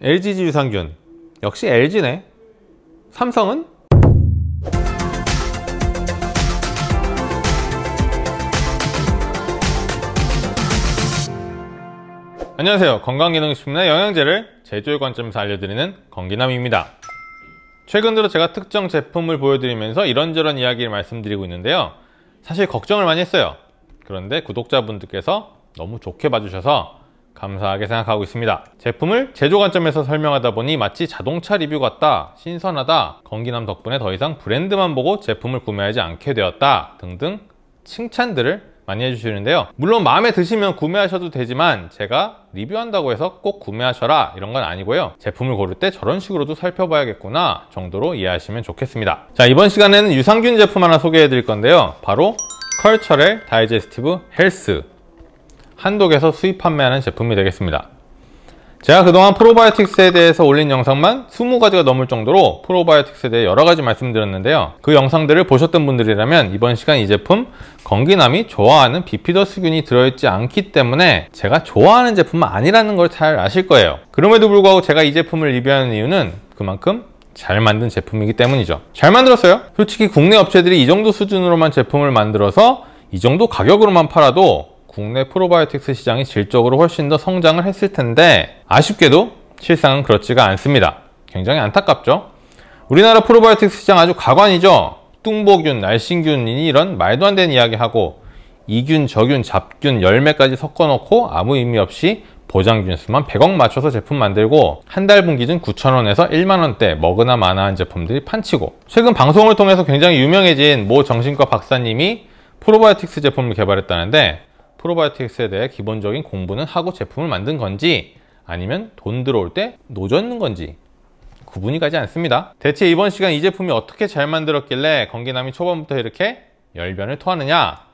LGG 유산균 역시 LG네 삼성은? 안녕하세요 건강기능식품의 영양제를 제조의 관점에서 알려드리는 건기남입니다 최근 들어 제가 특정 제품을 보여드리면서 이런저런 이야기를 말씀드리고 있는데요 사실 걱정을 많이 했어요 그런데 구독자분들께서 너무 좋게 봐주셔서 감사하게 생각하고 있습니다. 제품을 제조 관점에서 설명하다 보니 마치 자동차 리뷰 같다, 신선하다, 건기남 덕분에 더 이상 브랜드만 보고 제품을 구매하지 않게 되었다 등등 칭찬들을 많이 해주시는데요 물론 마음에 드시면 구매하셔도 되지만 제가 리뷰한다고 해서 꼭 구매하셔라 이런 건 아니고요 제품을 고를 때 저런 식으로도 살펴봐야겠구나 정도로 이해하시면 좋겠습니다 자 이번 시간에는 유산균 제품 하나 소개해 드릴 건데요 바로 컬처렐 다이제스티브 헬스 한독에서 수입 판매하는 제품이 되겠습니다. 제가 그동안 프로바이오틱스에 대해서 올린 영상만 20가지가 넘을 정도로 프로바이오틱스에 대해 여러가지 말씀드렸는데요. 그 영상들을 보셨던 분들이라면 이번 시간 이 제품 건기남이 좋아하는 비피더스균이 들어있지 않기 때문에 제가 좋아하는 제품은 아니라는 걸 잘 아실 거예요. 그럼에도 불구하고 제가 이 제품을 리뷰하는 이유는 그만큼 잘 만든 제품이기 때문이죠. 잘 만들었어요. 솔직히 국내 업체들이 이 정도 수준으로만 제품을 만들어서 이 정도 가격으로만 팔아도 국내 프로바이오틱스 시장이 질적으로 훨씬 더 성장을 했을 텐데 아쉽게도 실상은 그렇지가 않습니다. 굉장히 안타깝죠? 우리나라 프로바이오틱스 시장 아주 가관이죠? 뚱보균, 날씬균이니 이런 말도 안 되는 이야기하고 이균, 저균, 잡균, 열매까지 섞어놓고 아무 의미 없이 보장균 수만 100억 맞춰서 제품 만들고 한 달 분기준 9천원에서 1만원대 머그나 마나한 제품들이 판치고 최근 방송을 통해서 굉장히 유명해진 모 정신과 박사님이 프로바이오틱스 제품을 개발했다는데 프로바이오틱스에 대해 기본적인 공부는 하고 제품을 만든 건지 아니면 돈 들어올 때 노젓는 건지 구분이 가지 않습니다 대체 이번 시간 이 제품이 어떻게 잘 만들었길래 건기남이 초반부터 이렇게 열변을 토하느냐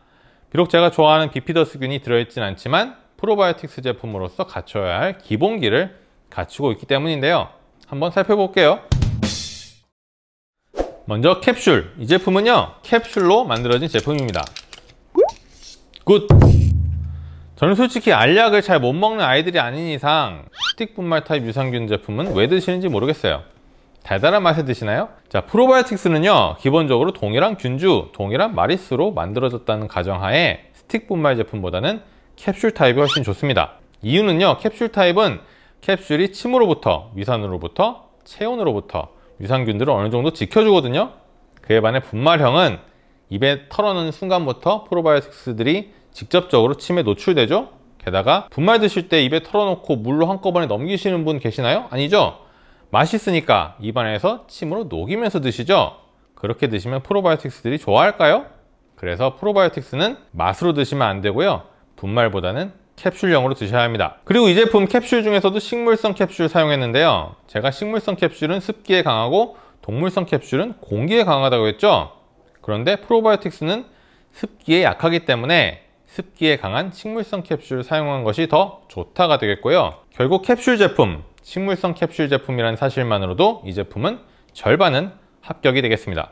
비록 제가 좋아하는 비피더스균이 들어있진 않지만 프로바이오틱스 제품으로서 갖춰야 할 기본기를 갖추고 있기 때문인데요 한번 살펴볼게요 먼저 캡슐 이 제품은요 캡슐로 만들어진 제품입니다 굿! 저는 솔직히 알약을 잘 못 먹는 아이들이 아닌 이상 스틱 분말 타입 유산균 제품은 왜 드시는지 모르겠어요 달달한 맛에 드시나요? 자 프로바이오틱스는요 기본적으로 동일한 균주, 동일한 마리수로 만들어졌다는 가정하에 스틱 분말 제품보다는 캡슐 타입이 훨씬 좋습니다 이유는요 캡슐 타입은 캡슐이 침으로부터 위산으로부터 체온으로부터 유산균들을 어느 정도 지켜주거든요 그에 반해 분말형은 입에 털어놓는 순간부터 프로바이오틱스들이 직접적으로 침에 노출되죠? 게다가 분말 드실 때 입에 털어놓고 물로 한꺼번에 넘기시는 분 계시나요? 아니죠? 맛있으니까 입안에서 침으로 녹이면서 드시죠? 그렇게 드시면 프로바이오틱스들이 좋아할까요? 그래서 프로바이오틱스는 맛으로 드시면 안 되고요. 분말보다는 캡슐형으로 드셔야 합니다. 그리고 이 제품 캡슐 중에서도 식물성 캡슐 사용했는데요. 제가 식물성 캡슐은 습기에 강하고 동물성 캡슐은 공기에 강하다고 했죠? 그런데 프로바이오틱스는 습기에 약하기 때문에 습기에 강한 식물성 캡슐 을 사용한 것이 더 좋다가 되겠고요 결국 캡슐 제품, 식물성 캡슐 제품이라는 사실만으로도 이 제품은 절반은 합격이 되겠습니다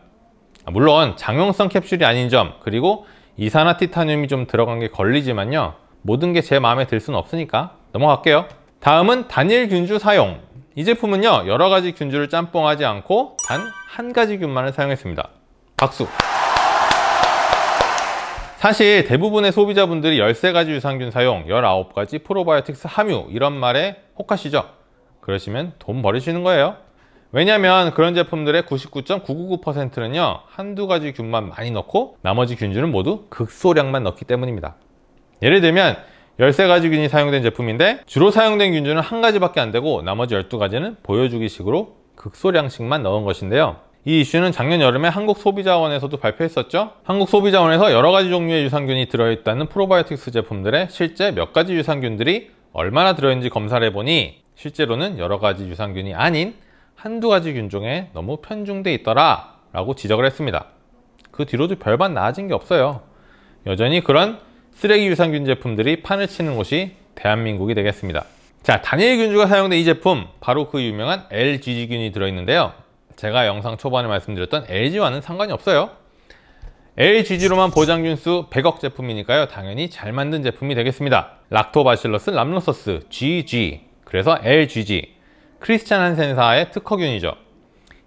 아, 물론 장용성 캡슐이 아닌 점 그리고 이산화 티타늄이 좀 들어간 게 걸리지만요 모든 게 제 마음에 들 수는 없으니까 넘어갈게요 다음은 단일 균주 사용 이 제품은요 여러 가지 균주를 짬뽕하지 않고 단 한 가지 균만을 사용했습니다 박수 사실 대부분의 소비자분들이 13가지 유산균 사용, 19가지 프로바이오틱스 함유 이런 말에 혹하시죠? 그러시면 돈 버리시는 거예요. 왜냐면 하 그런 제품들의 99.999%는요 한두 가지 균만 많이 넣고 나머지 균주는 모두 극소량만 넣기 때문입니다 예를 들면 13가지 균이 사용된 제품인데 주로 사용된 균주는 한 가지밖에 안 되고 나머지 12가지는 보여주기식으로 극소량씩만 넣은 것인데요 이 이슈는 작년 여름에 한국소비자원에서도 발표했었죠. 한국소비자원에서 여러 가지 종류의 유산균이 들어있다는 프로바이오틱스 제품들의 실제 몇 가지 유산균들이 얼마나 들어있는지 검사를 해보니 실제로는 여러 가지 유산균이 아닌 한두 가지 균종에 너무 편중돼 있더라 라고 지적을 했습니다. 그 뒤로도 별반 나아진 게 없어요. 여전히 그런 쓰레기 유산균 제품들이 판을 치는 곳이 대한민국이 되겠습니다. 자, 단일 균주가 사용된 이 제품, 바로 그 유명한 LGG균이 들어있는데요. 제가 영상 초반에 말씀드렸던 LG와는 상관이 없어요 LGG로만 보장균수 100억 제품이니까요 당연히 잘 만든 제품이 되겠습니다 락토바실러스 람노서스 GG 그래서 LGG 크리스찬 한센사의 특허균이죠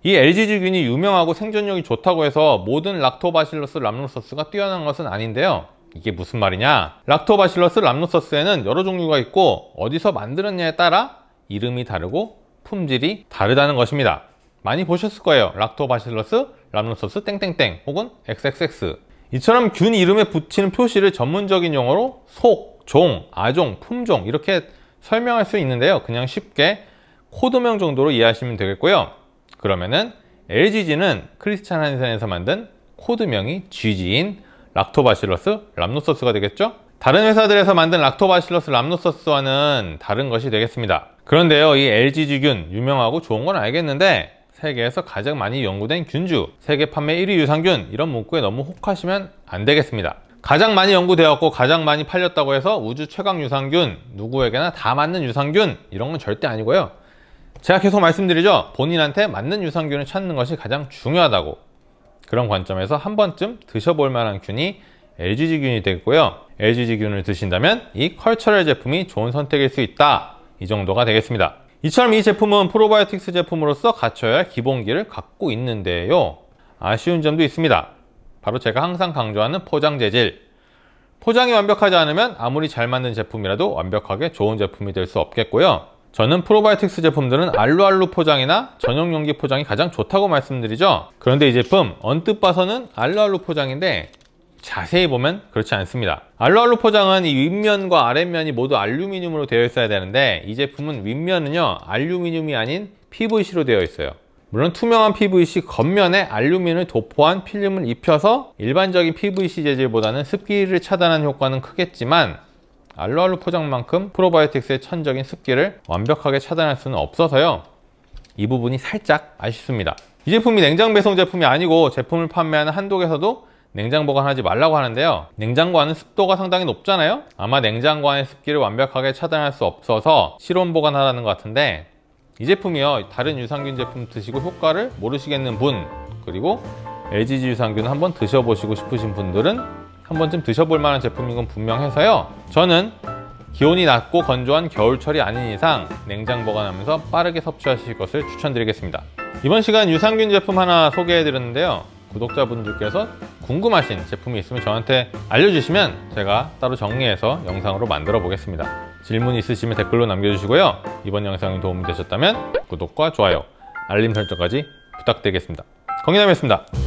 이 LGG균이 유명하고 생존력이 좋다고 해서 모든 락토바실러스 람노서스가 뛰어난 것은 아닌데요 이게 무슨 말이냐 락토바실러스 람노서스에는 여러 종류가 있고 어디서 만들었냐에 따라 이름이 다르고 품질이 다르다는 것입니다 많이 보셨을 거예요 락토바실러스, 람노소스 땡땡땡 혹은 XXX 이처럼 균 이름에 붙이는 표시를 전문적인 용어로 속, 종, 아종, 품종 이렇게 설명할 수 있는데요 그냥 쉽게 코드명 정도로 이해하시면 되겠고요 그러면은 LGG는 크리스찬 한센에서 만든 코드명이 GG인 락토바실러스, 람노소스가 되겠죠? 다른 회사들에서 만든 락토바실러스, 람노소스와는 다른 것이 되겠습니다 그런데요 이 LGG균 유명하고 좋은 건 알겠는데 세계에서 가장 많이 연구된 균주, 세계 판매 1위 유산균 이런 문구에 너무 혹하시면 안 되겠습니다. 가장 많이 연구되었고 가장 많이 팔렸다고 해서 우주 최강 유산균, 누구에게나 다 맞는 유산균 이런 건 절대 아니고요. 제가 계속 말씀드리죠. 본인한테 맞는 유산균을 찾는 것이 가장 중요하다고. 그런 관점에서 한 번쯤 드셔볼 만한 균이 LGG균이 되겠고요. LGG균을 드신다면 이 컬처럴 제품이 좋은 선택일 수 있다. 이 정도가 되겠습니다. 이처럼 이 제품은 프로바이오틱스 제품으로서 갖춰야 할 기본기를 갖고 있는데요 아쉬운 점도 있습니다 바로 제가 항상 강조하는 포장 재질 포장이 완벽하지 않으면 아무리 잘 만든 제품이라도 완벽하게 좋은 제품이 될 수 없겠고요 저는 프로바이오틱스 제품들은 알루알루 포장이나 전용 용기 포장이 가장 좋다고 말씀드리죠 그런데 이 제품 언뜻 봐서는 알루알루 포장인데 자세히 보면 그렇지 않습니다 알로알로 포장은 이 윗면과 아랫면이 모두 알루미늄으로 되어 있어야 되는데 이 제품은 윗면은요 알루미늄이 아닌 PVC로 되어 있어요 물론 투명한 PVC 겉면에 알루미늄을 도포한 필름을 입혀서 일반적인 PVC 재질보다는 습기를 차단하는 효과는 크겠지만 알로알로 포장만큼 프로바이오틱스의 천적인 습기를 완벽하게 차단할 수는 없어서요 이 부분이 살짝 아쉽습니다 이 제품이 냉장 배송 제품이 아니고 제품을 판매하는 한독에서도 냉장 보관하지 말라고 하는데요 냉장고 안은 습도가 상당히 높잖아요 아마 냉장고 안의 습기를 완벽하게 차단할 수 없어서 실온 보관하라는 것 같은데 이 제품이요 다른 유산균 제품 드시고 효과를 모르시겠는 분 그리고 LGG 유산균 한번 드셔보시고 싶으신 분들은 한 번쯤 드셔볼 만한 제품인 건 분명해서요 저는 기온이 낮고 건조한 겨울철이 아닌 이상 냉장 보관하면서 빠르게 섭취하실 것을 추천드리겠습니다 이번 시간 유산균 제품 하나 소개해드렸는데요 구독자분들께서 궁금하신 제품이 있으면 저한테 알려주시면 제가 따로 정리해서 영상으로 만들어 보겠습니다. 질문 있으시면 댓글로 남겨주시고요. 이번 영상이 도움이 되셨다면 구독과 좋아요, 알림 설정까지 부탁드리겠습니다. 건기남이었습니다